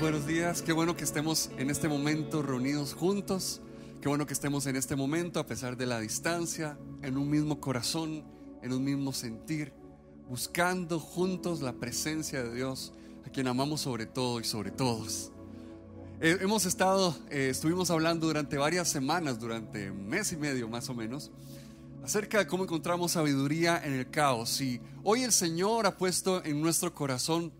buenos días. Qué bueno que estemos en este momento reunidos juntos. Qué bueno que estemos en este momento, a pesar de la distancia, en un mismo corazón, en un mismo sentir, buscando juntos la presencia de Dios, a quien amamos sobre todo y sobre todos. Eh, hemos estado, eh, estuvimos hablando durante varias semanas, durante un mes y medio más o menos, acerca de cómo encontramos sabiduría en el caos. Y hoy el Señor ha puesto en nuestro corazón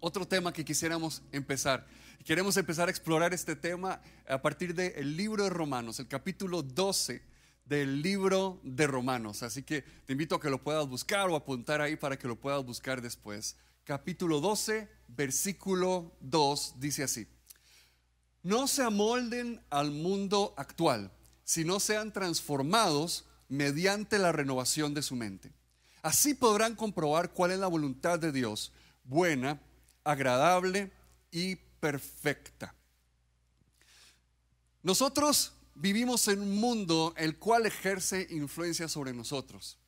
otro tema que quisiéramos empezar. Queremos empezar a explorar este tema a partir del libro de Romanos, el capítulo 12 del libro de Romanos. Así que te invito a que lo puedas buscar o apuntar ahí para que lo puedas buscar después. Capítulo 12, versículo 2 dice así. No se amolden al mundo actual, sino sean transformados mediante la renovación de su mente. Así podrán comprobar cuál es la voluntad de Dios, buena, agradable y perfecta. Nosotros vivimos en un mundo el cual ejerce influencia sobre nosotros.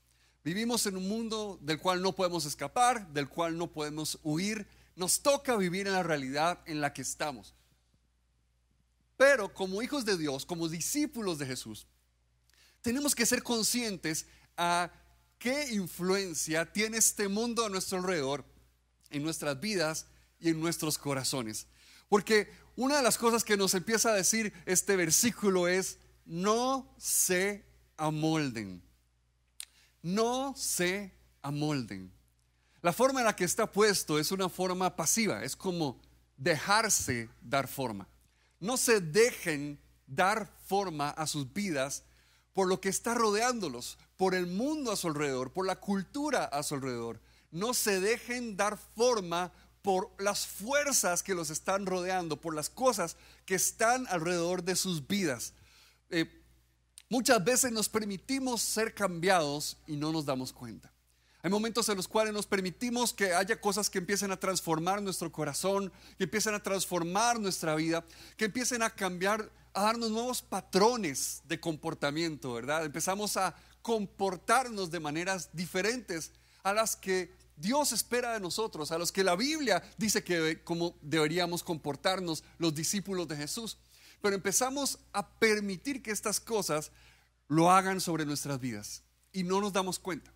Vivimos en un mundo del cual no podemos escapar, del cual no podemos huir. Nos toca vivir en la realidad en la que estamos. Pero como hijos de Dios, como discípulos de Jesús, tenemos que ser conscientes a qué influencia tiene este mundo a nuestro alrededor en nuestras vidas y en nuestros corazones. Porque una de las cosas que nos empieza a decir este versículo es, no se amolden, no se amolden. La forma en la que está puesto es una forma pasiva, es como dejarse dar forma. No se dejen dar forma a sus vidas por lo que está rodeándolos, por el mundo a su alrededor, por la cultura a su alrededor, no se dejen dar forma por las fuerzas que los están rodeando, por las cosas que están alrededor de sus vidas. Eh, muchas veces nos permitimos ser cambiados y no nos damos cuenta. Hay momentos en los cuales nos permitimos que haya cosas que empiecen a transformar nuestro corazón, que empiecen a transformar nuestra vida, que empiecen a cambiar, a darnos nuevos patrones de comportamiento, ¿verdad? Empezamos a comportarnos de maneras diferentes a las que Dios espera de nosotros, a los que la Biblia dice que como deberíamos comportarnos los discípulos de Jesús. Pero empezamos a permitir que estas cosas lo hagan sobre nuestras vidas y no nos damos cuenta.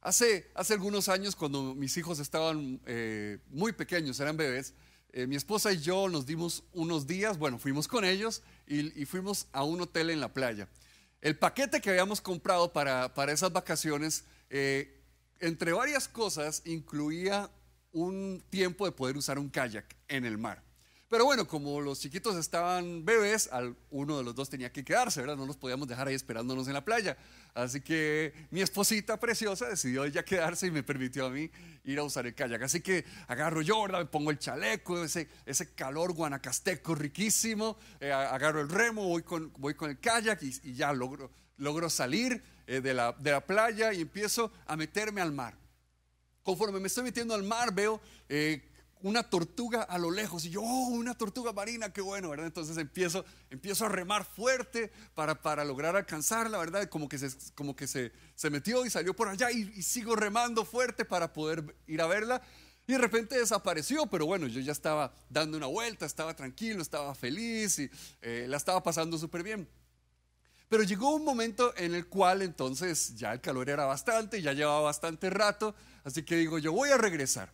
Hace, hace algunos años, cuando mis hijos estaban eh, muy pequeños, eran bebés, eh, mi esposa y yo nos dimos unos días, bueno, fuimos con ellos y, fuimos a un hotel en la playa. El paquete que habíamos comprado para, esas vacaciones eh, entre varias cosas, incluía un tiempo de poder usar un kayak en el mar. Pero bueno, como los chiquitos estaban bebés, uno de los dos tenía que quedarse, ¿verdad? No los podíamos dejar ahí esperándonos en la playa. Así que mi esposita preciosa decidió ella quedarse y me permitió a mí ir a usar el kayak. Así que agarro yo, Me pongo el chaleco, ese, calor guanacasteco riquísimo, eh, agarro el remo, voy con, el kayak y, ya logro salir eh, de, la, playa y empiezo a meterme al mar. Conforme me estoy metiendo al mar, veo eh, una tortuga a lo lejos y yo, oh, una tortuga marina, qué bueno, ¿verdad? Entonces empiezo, empiezo a remar fuerte para, para lograr alcanzarla, ¿verdad? Como que, se, como que se, se metió y salió por allá y, sigo remando fuerte para poder ir a verla. Y de repente desapareció, pero bueno, yo ya estaba dando una vuelta, estaba tranquilo, estaba feliz y eh, la estaba pasando súper bien. Pero llegó un momento en el cual entonces ya el calor era bastante, y ya llevaba bastante rato, así que digo, yo voy a regresar.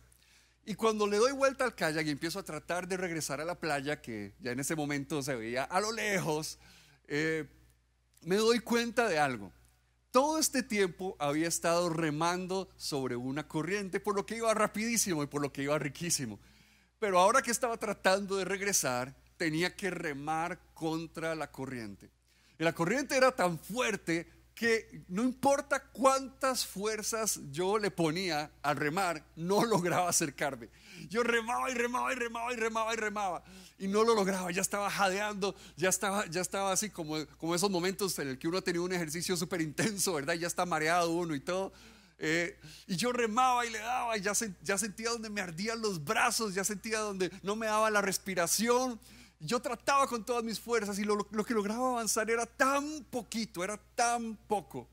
Y cuando le doy vuelta al kayak y empiezo a tratar de regresar a la playa, que ya en ese momento se veía a lo lejos, eh, me doy cuenta de algo. Todo este tiempo había estado remando sobre una corriente, por lo que iba rapidísimo y por lo que iba riquísimo. Pero ahora que estaba tratando de regresar, tenía que remar contra la corriente la corriente era tan fuerte que no importa cuántas fuerzas yo le ponía al remar, no lograba acercarme. Yo remaba y remaba y remaba y remaba y remaba y no lo lograba, ya estaba jadeando, ya estaba, ya estaba así como, como esos momentos en el que uno ha tenido un ejercicio súper intenso, ¿verdad? Ya está mareado uno y todo. Eh, y yo remaba y le daba y ya sentía donde me ardían los brazos, ya sentía donde no me daba la respiración yo trataba con todas mis fuerzas y lo, que lograba avanzar era tan poquito, era tan poco.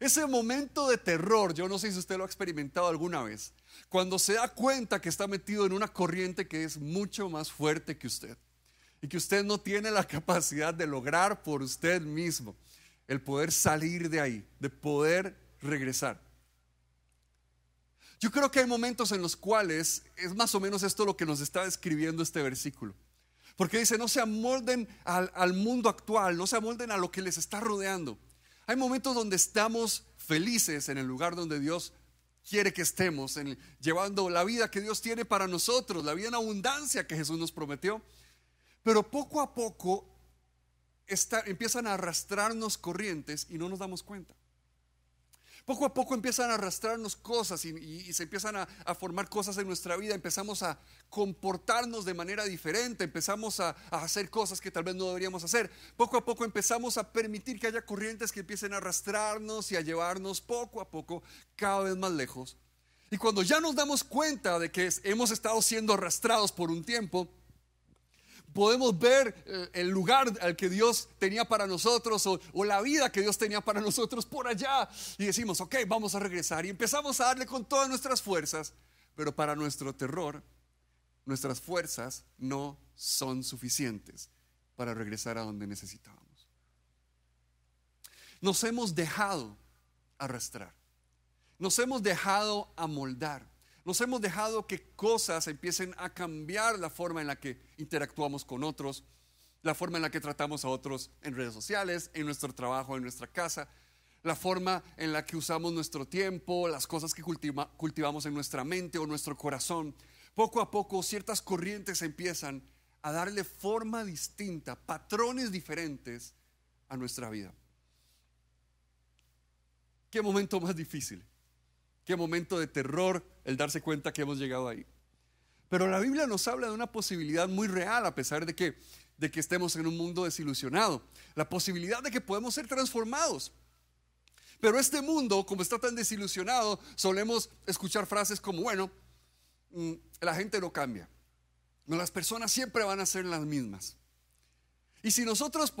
Ese momento de terror, yo no sé si usted lo ha experimentado alguna vez, cuando se da cuenta que está metido en una corriente que es mucho más fuerte que usted y que usted no tiene la capacidad de lograr por usted mismo el poder salir de ahí, de poder regresar. Yo creo que hay momentos en los cuales es más o menos esto lo que nos está describiendo este versículo. Porque dice, no se amolden al, mundo actual, no se amolden a lo que les está rodeando. Hay momentos donde estamos felices en el lugar donde Dios quiere que estemos, en, llevando la vida que Dios tiene para nosotros, la vida en abundancia que Jesús nos prometió. Pero poco a poco empiezan a arrastrarnos corrientes y no nos damos cuenta. Poco a poco empiezan a arrastrarnos cosas y, se empiezan a, formar cosas en nuestra vida, empezamos a comportarnos de manera diferente, empezamos a, hacer cosas que tal vez no deberíamos hacer. Poco a poco empezamos a permitir que haya corrientes que empiecen a arrastrarnos y a llevarnos poco a poco cada vez más lejos. Y cuando ya nos damos cuenta de que hemos estado siendo arrastrados por un tiempo, podemos ver eh, el lugar al que Dios tenía para nosotros o, la vida que Dios tenía para nosotros por allá. Y decimos, ok, vamos a regresar. Y empezamos a darle con todas nuestras fuerzas. Pero para nuestro terror, nuestras fuerzas no son suficientes para regresar a donde necesitábamos. Nos hemos dejado arrastrar. Nos hemos dejado amoldar. Nos hemos dejado que cosas empiecen a cambiar la forma en la que interactuamos con otros, la forma en la que tratamos a otros en redes sociales, en nuestro trabajo, en nuestra casa, la forma en la que usamos nuestro tiempo, las cosas que cultivamos en nuestra mente o nuestro corazón. Poco a poco ciertas corrientes empiezan a darle forma distinta, patrones diferentes a nuestra vida. ¿Qué momento más difícil? Qué momento de terror el darse cuenta que hemos llegado ahí. Pero la Biblia nos habla de una posibilidad muy real, a pesar de que, de que estemos en un mundo desilusionado. La posibilidad de que podemos ser transformados. Pero este mundo, como está tan desilusionado, solemos escuchar frases como, bueno, mm, la gente no cambia. Las personas siempre van a ser las mismas. Y si nosotros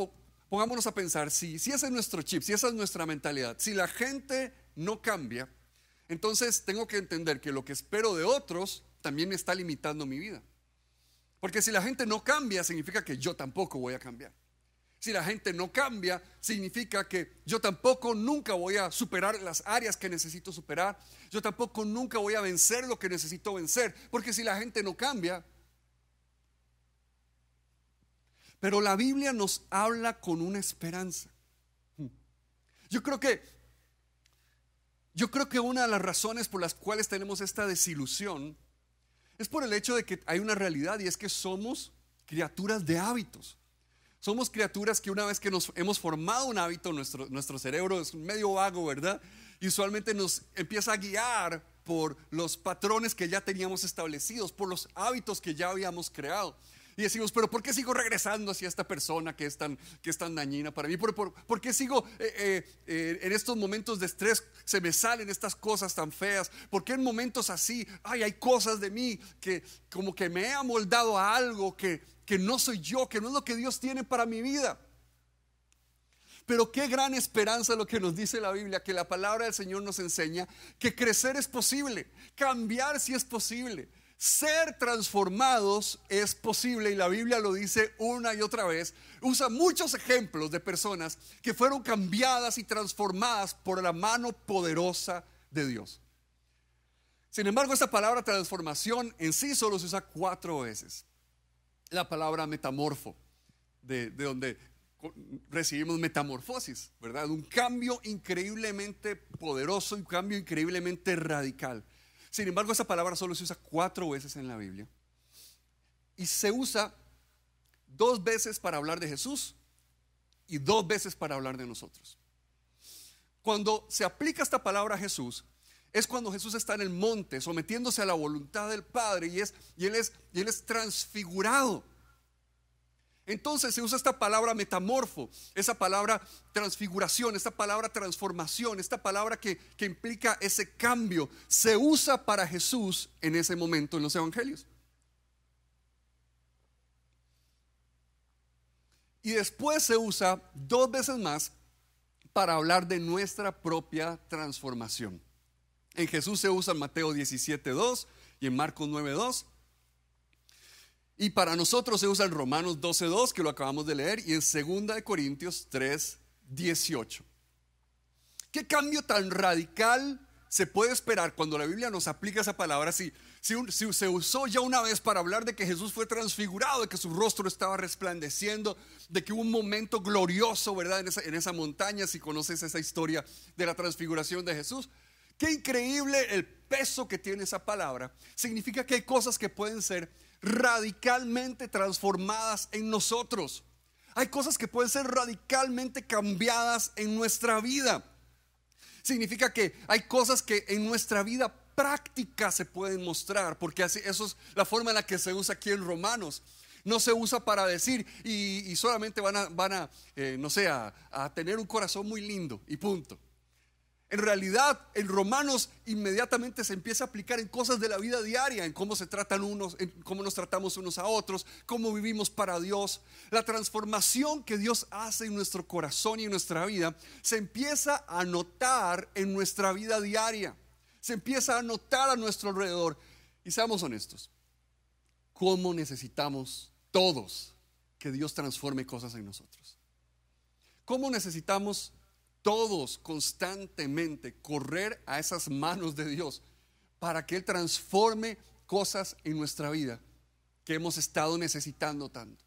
pongámonos a pensar, si ese es nuestro chip, si esa es nuestra mentalidad, si la gente no cambia, entonces tengo que entender que lo que espero de otros también me está limitando mi vida. Porque si la gente no cambia, significa que yo tampoco voy a cambiar. Si la gente no cambia, significa que yo tampoco nunca voy a superar las áreas que necesito superar. Yo tampoco nunca voy a vencer lo que necesito vencer. Porque si la gente no cambia... Pero la Biblia nos habla con una esperanza. Yo creo que yo creo que una de las razones por las cuales tenemos esta desilusión es por el hecho de que hay una realidad y es que somos criaturas de hábitos. Somos criaturas que una vez que nos hemos formado un hábito, nuestro, nuestro cerebro es medio vago, ¿verdad? Y usualmente nos empieza a guiar por los patrones que ya teníamos establecidos, por los hábitos que ya habíamos creado. Y decimos, pero ¿por qué sigo regresando hacia esta persona que es tan, que es tan dañina para mí? ¿Por, qué sigo eh, eh, eh, en estos momentos de estrés se me salen estas cosas tan feas? ¿Por qué en momentos así, ay, hay cosas de mí que como que me he amoldado a algo que, que no soy yo, que no es lo que Dios tiene para mi vida? Pero qué gran esperanza lo que nos dice la Biblia, que la palabra del Señor nos enseña que crecer es posible, cambiar si es posible ser transformados es posible y la Biblia lo dice una y otra vez. Usa muchos ejemplos de personas que fueron cambiadas y transformadas por la mano poderosa de Dios. Sin embargo, esta palabra transformación en sí solo se usa cuatro veces. La palabra metamorfo, de, donde recibimos metamorfosis, ¿verdad? Un cambio increíblemente poderoso, un cambio increíblemente radical. Sin embargo, esa palabra solo se usa cuatro veces en la Biblia. Y se usa dos veces para hablar de Jesús y dos veces para hablar de nosotros. Cuando se aplica esta palabra a Jesús, es cuando Jesús está en el monte sometiéndose a la voluntad del Padre y, es, y, él, es, y él es transfigurado. Entonces se usa esta palabra metamorfo, esa palabra transfiguración, esta palabra transformación, esta palabra que, implica ese cambio. Se usa para Jesús en ese momento en los evangelios. Y después se usa dos veces más para hablar de nuestra propia transformación. En Jesús se usa en Mateo 17.2 y en Marcos 9.2 y para nosotros se usa en Romanos 12.2, que lo acabamos de leer, y en 2 Corintios 3.18. ¿Qué cambio tan radical se puede esperar cuando la Biblia nos aplica esa palabra Si, se usó ya una vez para hablar de que Jesús fue transfigurado, de que su rostro estaba resplandeciendo, de que hubo un momento glorioso, ¿verdad? en esa montaña, si conoces esa historia de la transfiguración de Jesús. Qué increíble el peso que tiene esa palabra. Significa que hay cosas que pueden ser radicalmente transformadas en nosotros. Hay cosas que pueden ser radicalmente cambiadas en nuestra vida. Significa que hay cosas que en nuestra vida práctica se pueden mostrar, porque así, eso es la forma en la que se usa aquí en Romanos. No se usa para decir y, solamente van a, van eh, no sé, a tener un corazón muy lindo y punto. En realidad, en Romanos inmediatamente se empieza a aplicar en cosas de la vida diaria, en cómo se tratan unos, en cómo nos tratamos unos a otros, cómo vivimos para Dios. La transformación que Dios hace en nuestro corazón y en nuestra vida se empieza a notar en nuestra vida diaria, se empieza a notar a nuestro alrededor. Y seamos honestos, ¿cómo necesitamos todos que Dios transforme cosas en nosotros? ¿Cómo necesitamos todos constantemente correr a esas manos de Dios para que Él transforme cosas en nuestra vida que hemos estado necesitando tanto.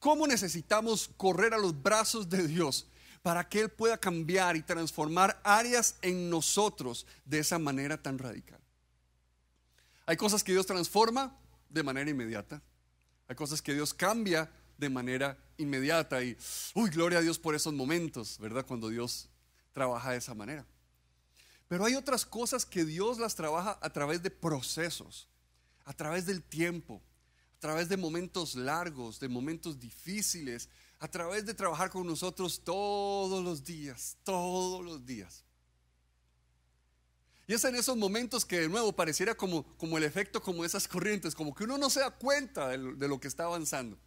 ¿Cómo necesitamos correr a los brazos de Dios para que Él pueda cambiar y transformar áreas en nosotros de esa manera tan radical? Hay cosas que Dios transforma de manera inmediata. Hay cosas que Dios cambia de manera inmediata. Y, uy, gloria a Dios por esos momentos, ¿verdad? Cuando Dios trabaja de esa manera. Pero hay otras cosas que Dios las trabaja a través de procesos, a través del tiempo, a través de momentos largos, de momentos difíciles, a través de trabajar con nosotros todos los días, todos los días. Y es en esos momentos que de nuevo pareciera como, como el efecto, como esas corrientes, como que uno no se da cuenta de lo que está avanzando.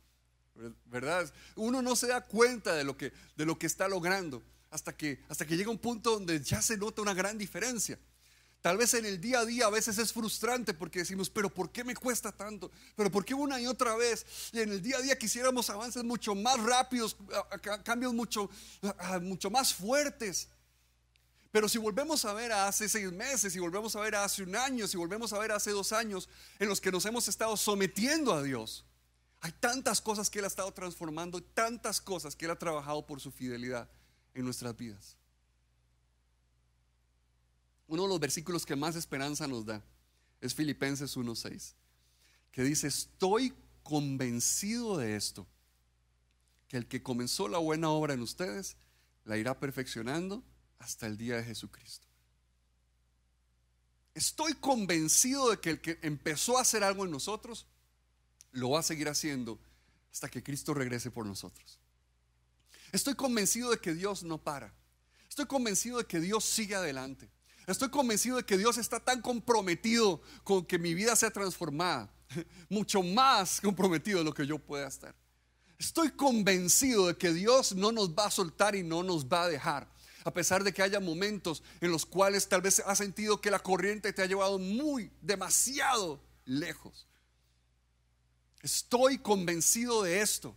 ¿verdad? Uno no se da cuenta de lo que, de lo que está logrando hasta que, hasta que llega un punto donde ya se nota una gran diferencia. Tal vez en el día a día a veces es frustrante porque decimos, pero ¿por qué me cuesta tanto? ¿Pero por qué una y otra vez? Y en el día a día quisiéramos avances mucho más rápidos, cambios mucho, mucho más fuertes. Pero si volvemos a ver hace seis meses, si volvemos a ver hace un año, si volvemos a ver hace dos años, en los que nos hemos estado sometiendo a Dios, hay tantas cosas que Él ha estado transformando, tantas cosas que Él ha trabajado por su fidelidad en nuestras vidas. Uno de los versículos que más esperanza nos da es Filipenses 1.6, que dice, estoy convencido de esto, que el que comenzó la buena obra en ustedes, la irá perfeccionando hasta el día de Jesucristo. Estoy convencido de que el que empezó a hacer algo en nosotros, lo va a seguir haciendo hasta que Cristo regrese por nosotros. Estoy convencido de que Dios no para. Estoy convencido de que Dios sigue adelante. Estoy convencido de que Dios está tan comprometido con que mi vida sea transformada, mucho más comprometido de lo que yo pueda estar. Estoy convencido de que Dios no nos va a soltar y no nos va a dejar, a pesar de que haya momentos en los cuales tal vez has sentido que la corriente te ha llevado muy, demasiado lejos. Estoy convencido de esto,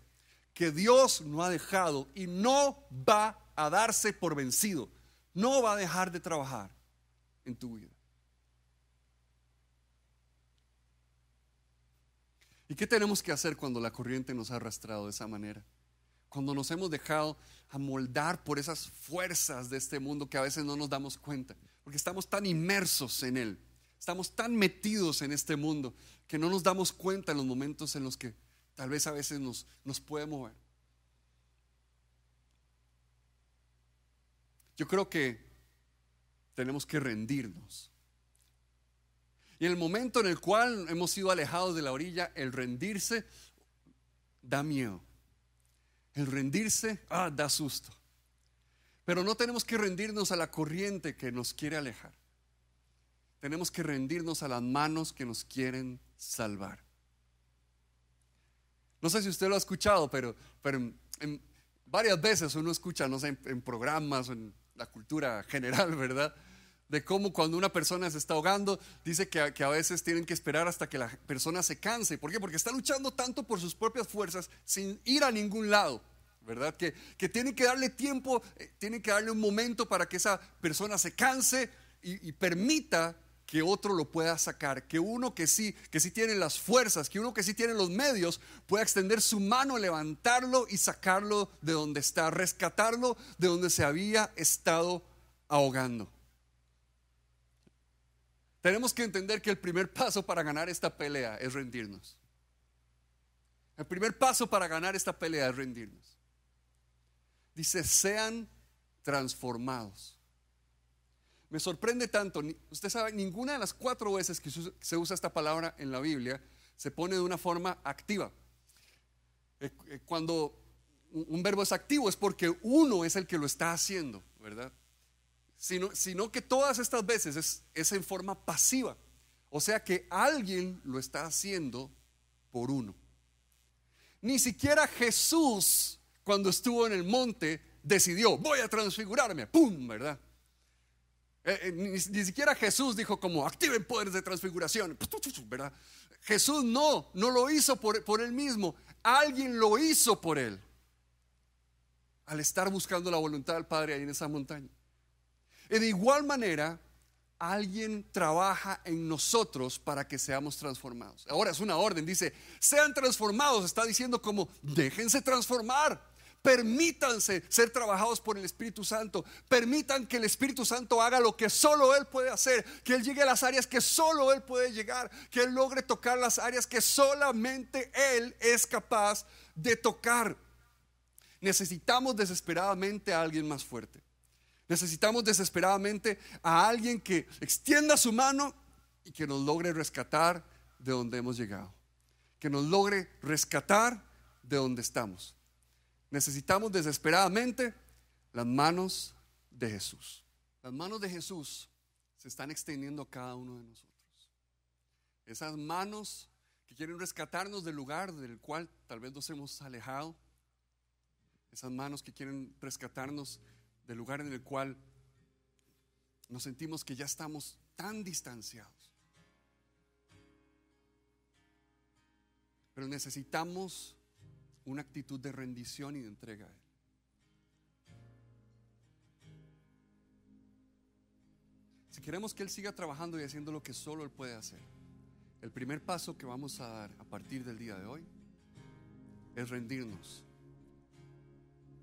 que Dios no ha dejado y no va a darse por vencido. No va a dejar de trabajar en tu vida. ¿Y qué tenemos que hacer cuando la corriente nos ha arrastrado de esa manera? Cuando nos hemos dejado amoldar por esas fuerzas de este mundo que a veces no nos damos cuenta, porque estamos tan inmersos en él. Estamos tan metidos en este mundo que no nos damos cuenta en los momentos en los que tal vez a veces nos, nos puede mover. Yo creo que tenemos que rendirnos. Y el momento en el cual hemos sido alejados de la orilla, el rendirse da miedo. El rendirse ah, da susto. Pero no tenemos que rendirnos a la corriente que nos quiere alejar. Tenemos que rendirnos a las manos que nos quieren salvar. No sé si usted lo ha escuchado, pero, varias veces uno escucha, no sé, en, programas o en la cultura general, ¿verdad? De cómo cuando una persona se está ahogando, dice que a, veces tienen que esperar hasta que la persona se canse. ¿Por qué? Porque está luchando tanto por sus propias fuerzas sin ir a ningún lado. ¿verdad? Que, tiene que darle tiempo, eh, Tiene que darle un momento para que esa persona se canse y permita que otro lo pueda sacar, que uno que sí, que sí tiene las fuerzas, que uno que sí tiene los medios, pueda extender su mano, levantarlo y sacarlo de donde está, rescatarlo de donde se había estado ahogando. Tenemos que entender que el primer paso para ganar esta pelea es rendirnos. El primer paso para ganar esta pelea es rendirnos. Dice, sean transformados me sorprende tanto, usted sabe, ninguna de las cuatro veces que se usa esta palabra en la Biblia se pone de una forma activa. Eh, eh, cuando un verbo es activo es porque uno es el que lo está haciendo, ¿verdad? Sino, sino que todas estas veces es, es en forma pasiva. O sea que alguien lo está haciendo por uno. Ni siquiera Jesús, cuando estuvo en el monte, decidió, voy a transfigurarme, ¡pum!, ¿verdad? Eh, eh, ni, siquiera Jesús dijo como activen poderes de transfiguración, ¿verdad? Jesús no, no lo hizo por, por él mismo, alguien lo hizo por él al estar buscando la voluntad del Padre ahí en esa montaña. Y de igual manera, alguien trabaja en nosotros para que seamos transformados. Ahora es una orden, dice, sean transformados, está diciendo como, déjense transformar. Permítanse ser trabajados por el Espíritu Santo. Permitan que el Espíritu Santo haga lo que solo Él puede hacer. Que Él llegue a las áreas que solo Él puede llegar. Que Él logre tocar las áreas que solamente Él es capaz de tocar. Necesitamos desesperadamente a alguien más fuerte. Necesitamos desesperadamente a alguien que extienda su mano y que nos logre rescatar de donde hemos llegado. Que nos logre rescatar de donde estamos. Necesitamos desesperadamente las manos de Jesús. Las manos de Jesús se están extendiendo a cada uno de nosotros. Esas manos que quieren rescatarnos del lugar del cual tal vez nos hemos alejado. Esas manos que quieren rescatarnos del lugar en el cual nos sentimos que ya estamos tan distanciados. Pero necesitamos una actitud de rendición y de entrega Él. Si queremos que Él siga trabajando y haciendo lo que solo Él puede hacer, el primer paso que vamos a dar a partir del día de hoy es rendirnos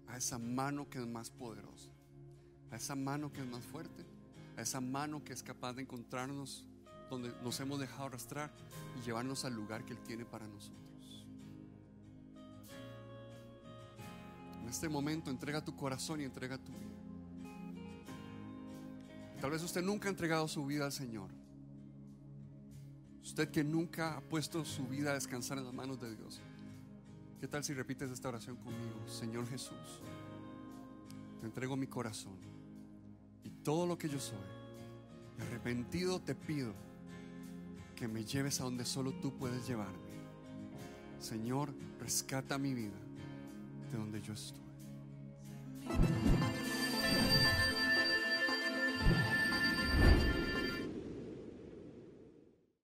a esa mano que es más poderosa, a esa mano que es más fuerte, a esa mano que es capaz de encontrarnos donde nos hemos dejado arrastrar y llevarnos al lugar que Él tiene para nosotros. En este momento entrega tu corazón y entrega tu vida. Tal vez usted nunca ha entregado su vida al Señor. Usted que nunca ha puesto su vida a descansar en las manos de Dios. ¿Qué tal si repites esta oración conmigo? Señor Jesús, te entrego mi corazón y todo lo que yo soy. Arrepentido te pido que me lleves a donde solo tú puedes llevarme. Señor, rescata mi vida de donde yo estoy.